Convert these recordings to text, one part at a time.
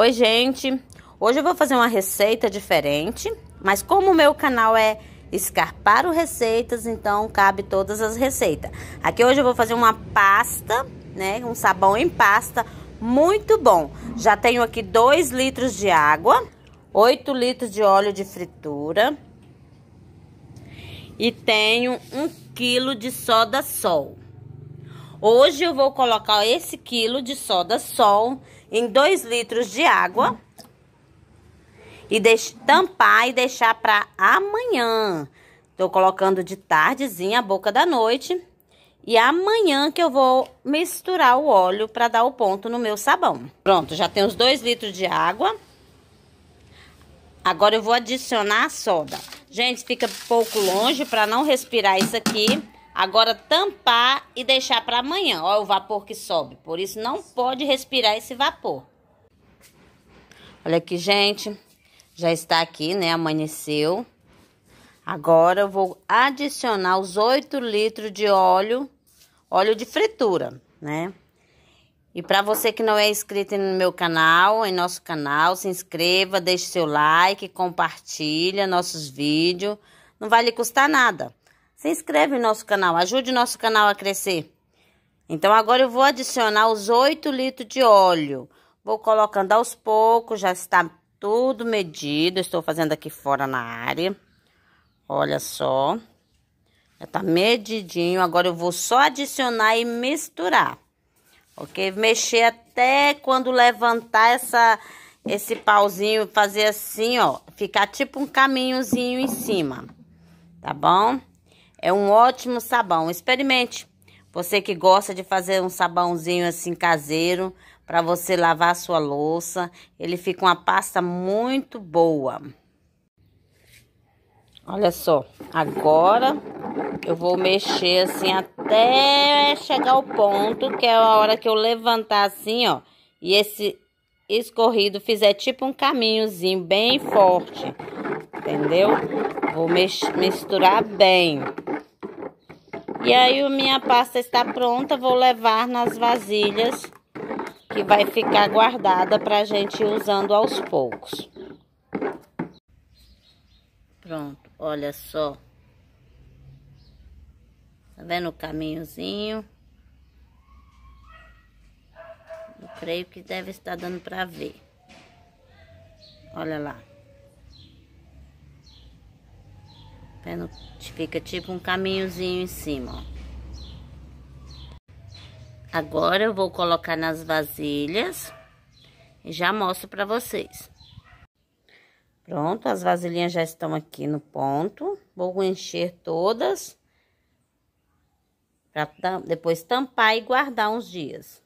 Oi, gente! Hoje eu vou fazer uma receita diferente, mas como o meu canal é Escarparo Receitas, então cabe todas as receitas. Aqui hoje eu vou fazer uma pasta, né? Um sabão em pasta, muito bom. Já tenho aqui 2 litros de água, 8 litros de óleo de fritura e tenho 1 um quilo de soda sol. Hoje eu vou colocar esse quilo de soda sol em 2 litros de água e deixe, tampar e deixar para amanhã. Tô colocando de tardezinha, a boca da noite. E é amanhã que eu vou misturar o óleo para dar o ponto no meu sabão. Pronto, já tem os 2 litros de água. Agora eu vou adicionar a soda. Gente, fica pouco longe para não respirar isso aqui. Agora tampar e deixar para amanhã. Olha o vapor que sobe. Por isso não pode respirar esse vapor. Olha aqui, gente. Já está aqui, né? Amanheceu. Agora eu vou adicionar os 8 litros de óleo, óleo de fritura, né? E para você que não é inscrito no meu canal, em nosso canal, se inscreva, deixe seu like, compartilha nossos vídeos. Não vai lhe custar nada se inscreve no nosso canal, ajude nosso canal a crescer. Então agora eu vou adicionar os 8 litros de óleo. Vou colocando aos poucos, já está tudo medido. Estou fazendo aqui fora na área. Olha só. Já está medidinho. Agora eu vou só adicionar e misturar. Ok? Mexer até quando levantar essa, esse pauzinho, fazer assim, ó. Ficar tipo um caminhozinho em cima. Tá bom? É um ótimo sabão. Experimente. Você que gosta de fazer um sabãozinho assim caseiro para você lavar a sua louça, ele fica uma pasta muito boa. Olha só, agora eu vou mexer assim até chegar ao ponto que é a hora que eu levantar assim, ó, e esse escorrido fizer tipo um caminhozinho bem forte, entendeu? Vou misturar bem. E aí a minha pasta está pronta, vou levar nas vasilhas que vai ficar guardada para a gente ir usando aos poucos. Pronto, olha só. Tá vendo o caminhozinho? Eu creio que deve estar dando para ver. Olha lá. Fica tipo um caminhozinho em cima, ó. Agora eu vou colocar nas vasilhas e já mostro para vocês. Pronto, as vasilhinhas já estão aqui no ponto. Vou encher todas para depois tampar e guardar uns dias.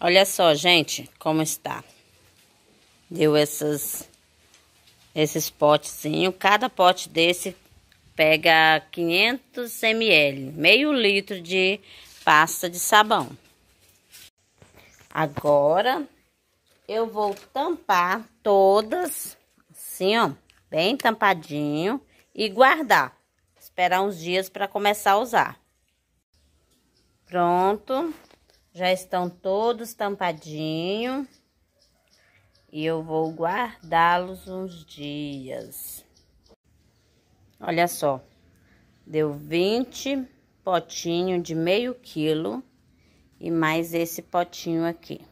Olha só, gente, como está. Deu essas esses potezinhos. Cada pote desse pega 500 ml, meio litro de pasta de sabão. Agora, eu vou tampar todas, assim, ó, bem tampadinho e guardar. Esperar uns dias para começar a usar. Pronto, já estão todos tampadinhos e eu vou guardá-los uns dias. Olha só, deu 20 potinhos de meio quilo e mais esse potinho aqui.